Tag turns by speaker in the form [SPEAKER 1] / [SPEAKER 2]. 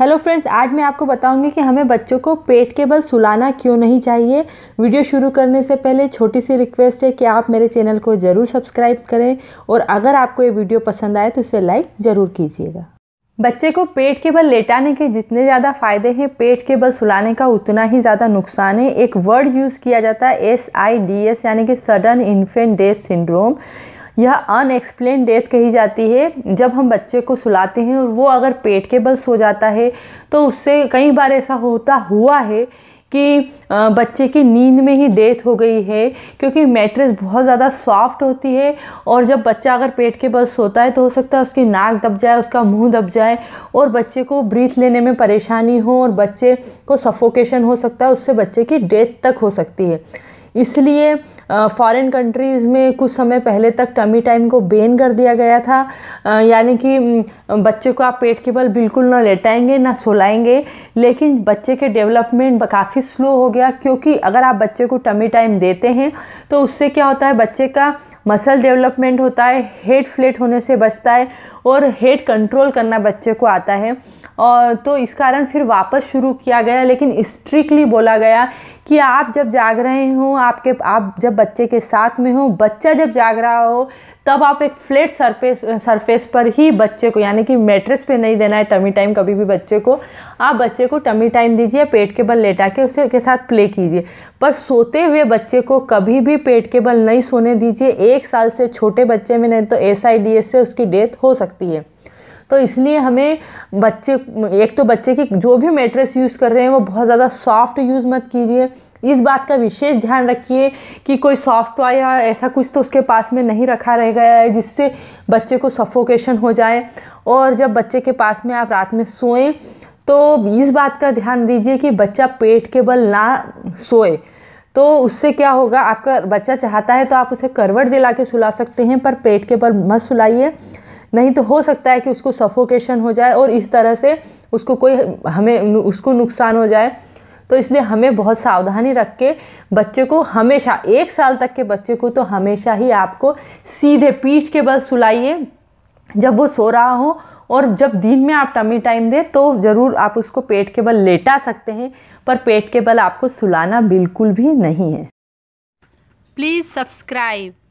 [SPEAKER 1] hello friends आज मैं आपको बताऊंगी कि हमें बच्चों को पेट के बल सुलाना क्यों नहीं चाहिए वीडियो शुरू करने से पहले छोटी सी रिक्वेस्ट है कि आप मेरे चैनल को ज़रूर सब्सक्राइब करें और अगर आपको ये वीडियो पसंद आए तो इसे लाइक ज़रूर कीजिएगा बच्चे को पेट के बल लेटाने के जितने ज़्यादा फायदे हैं पेट के बल सुलाने का उतना ही ज़्यादा नुकसान है एक वर्ड यूज़ किया जाता है एस आई डी एस यानी कि सडन इन्फेंट डेथ सिंड्रोम यह अनएक्सप्लेन डेथ कही जाती है जब हम बच्चे को सुलाते हैं और वो अगर पेट के बल सो जाता है तो उससे कई बार ऐसा होता हुआ है कि बच्चे की नींद में ही डेथ हो गई है क्योंकि मैट्रेस बहुत ज़्यादा सॉफ्ट होती है और जब बच्चा अगर पेट के बल सोता है तो हो सकता है उसकी नाक दब जाए उसका मुंह दब जाए और बच्चे को ब्रीथ लेने में परेशानी हो और बच्चे को सफोकेशन हो सकता है उससे बच्चे की डेथ तक हो सकती है इसलिए फॉरेन कंट्रीज़ में कुछ समय पहले तक टमी टाइम को बैन कर दिया गया था यानी कि बच्चे को आप पेट के बल बिल्कुल ना लेटाएंगे ना सुलाएंगे लेकिन बच्चे के डेवलपमेंट काफ़ी स्लो हो गया क्योंकि अगर आप बच्चे को टमी टाइम देते हैं तो उससे क्या होता है बच्चे का मसल डेवलपमेंट होता है हेड फ्लेट होने से बचता है और हेड कंट्रोल करना बच्चे को आता है और तो इस कारण फिर वापस शुरू किया गया लेकिन स्ट्रिक्टली बोला गया कि आप जब जाग रहे हो आपके आप जब बच्चे के साथ में हो बच्चा जब जाग रहा हो तब आप एक फ्लैट सरफेस सरफेस पर ही बच्चे को यानी कि मैट्रेस पे नहीं देना है टमी टाइम कभी भी बच्चे को आप बच्चे को टमी टाइम दीजिए पेट के बल लेटा के उसे के साथ प्ले कीजिए पर सोते हुए बच्चे को कभी भी पेट के बल नहीं सोने दीजिए एक साल से छोटे बच्चे में नहीं तो एस आई डी एस से उसकी डेथ हो सकती है तो इसलिए हमें बच्चे एक तो बच्चे की जो भी मेट्रेस यूज़ कर रहे हैं वो बहुत ज़्यादा सॉफ्ट यूज़ मत कीजिए इस बात का विशेष ध्यान रखिए कि कोई सॉफ्ट टॉय या ऐसा कुछ तो उसके पास में नहीं रखा रह गया है जिससे बच्चे को सफोकेशन हो जाए और जब बच्चे के पास में आप रात में सोएं तो इस बात का ध्यान दीजिए कि बच्चा पेट के बल ना सोए तो उससे क्या होगा आपका बच्चा चाहता है तो आप उसे करवट दिला के सुला सकते हैं पर पेट के बल मत सुलाइए नहीं तो हो सकता है कि उसको सफोकेशन हो जाए और इस तरह से उसको कोई हमें उसको नुकसान हो जाए तो इसलिए हमें बहुत सावधानी रख के बच्चे को हमेशा एक साल तक के बच्चे को तो हमेशा ही आपको सीधे पीठ के बल सुलाइए जब वो सो रहा हो और जब दिन में आप टमी टाइम दें तो ज़रूर आप उसको पेट के बल लेटा सकते हैं पर पेट के बल आपको सुलाना बिल्कुल भी नहीं है प्लीज़ सब्सक्राइब